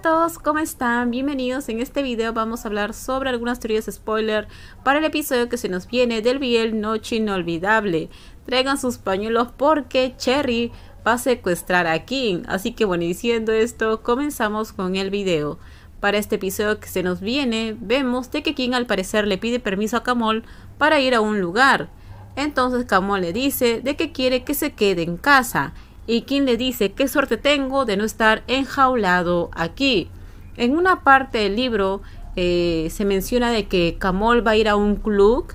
todos, ¿cómo están? Bienvenidos. En este video vamos a hablar sobre algunas teorías spoiler para el episodio que se nos viene del Biel Noche Inolvidable. Traigan sus pañuelos porque Cherry va a secuestrar a King. Así que bueno, diciendo esto, comenzamos con el video. Para este episodio que se nos viene, vemos de que King al parecer le pide permiso a Camol para ir a un lugar. Entonces Camol le dice de que quiere que se quede en casa y King le dice, qué suerte tengo de no estar enjaulado aquí. En una parte del libro eh, se menciona de que Camol va a ir a un club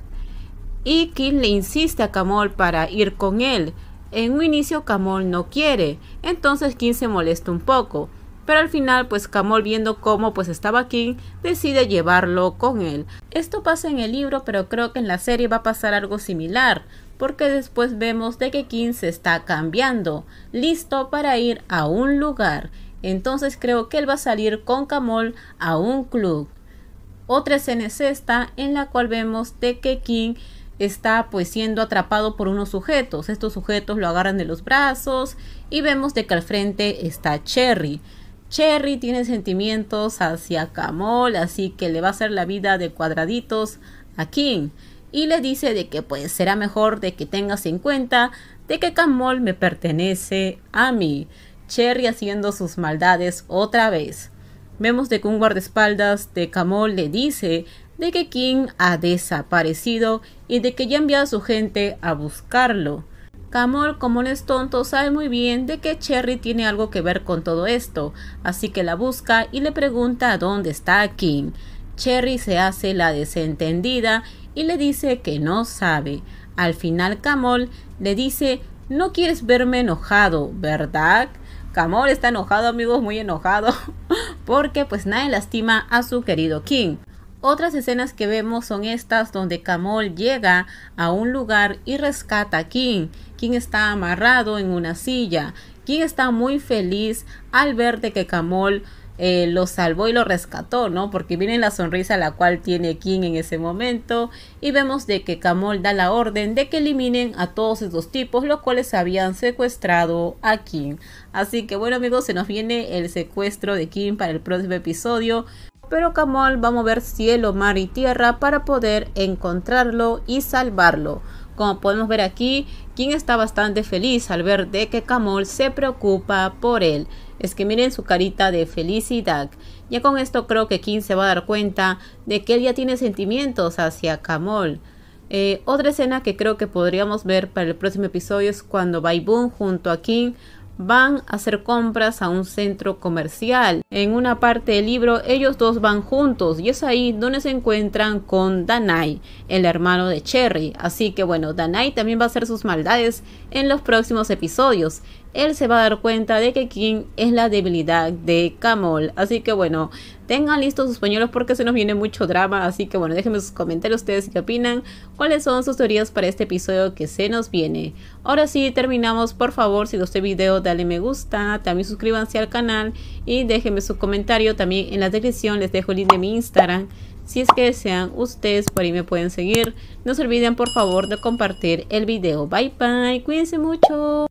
y King le insiste a Camol para ir con él. En un inicio Camol no quiere, entonces King se molesta un poco pero al final pues Camol viendo cómo pues estaba King decide llevarlo con él. Esto pasa en el libro pero creo que en la serie va a pasar algo similar porque después vemos de que King se está cambiando, listo para ir a un lugar. Entonces creo que él va a salir con Camol a un club. Otra escena es esta en la cual vemos de que King está pues siendo atrapado por unos sujetos. Estos sujetos lo agarran de los brazos y vemos de que al frente está Cherry. Cherry tiene sentimientos hacia Camol, así que le va a hacer la vida de cuadraditos a King. Y le dice de que pues será mejor de que tengas en cuenta de que Camol me pertenece a mí. Cherry haciendo sus maldades otra vez. Vemos de que un guardaespaldas de Camol le dice de que King ha desaparecido y de que ya envía a su gente a buscarlo. Camol, como no es tonto, sabe muy bien de que Cherry tiene algo que ver con todo esto, así que la busca y le pregunta dónde está King. Cherry se hace la desentendida y le dice que no sabe. Al final Camol le dice, no quieres verme enojado, ¿verdad? Camol está enojado, amigos, muy enojado, porque pues nadie lastima a su querido King. Otras escenas que vemos son estas donde Camol llega a un lugar y rescata a King, quien está amarrado en una silla. King está muy feliz al ver de que Camol eh, lo salvó y lo rescató, ¿no? Porque viene la sonrisa la cual tiene King en ese momento y vemos de que Camol da la orden de que eliminen a todos esos tipos los cuales habían secuestrado a King. Así que bueno amigos, se nos viene el secuestro de Kim para el próximo episodio pero Kamol va a mover cielo, mar y tierra para poder encontrarlo y salvarlo. Como podemos ver aquí, King está bastante feliz al ver de que Kamol se preocupa por él. Es que miren su carita de felicidad. Ya con esto creo que King se va a dar cuenta de que él ya tiene sentimientos hacia Kamol. Eh, otra escena que creo que podríamos ver para el próximo episodio es cuando Baibun junto a Kim van a hacer compras a un centro comercial. En una parte del libro ellos dos van juntos y es ahí donde se encuentran con Danai, el hermano de Cherry. Así que bueno, Danai también va a hacer sus maldades en los próximos episodios él se va a dar cuenta de que King es la debilidad de Camol. Así que bueno, tengan listos sus pañuelos porque se nos viene mucho drama. Así que bueno, déjenme sus comentarios ustedes qué opinan, cuáles son sus teorías para este episodio que se nos viene. Ahora sí, terminamos. Por favor, si gustó el video, dale me gusta. También suscríbanse al canal y déjenme su comentario. También en la descripción les dejo el link de mi Instagram. Si es que desean, ustedes por ahí me pueden seguir. No se olviden, por favor, de compartir el video. Bye, bye. Cuídense mucho.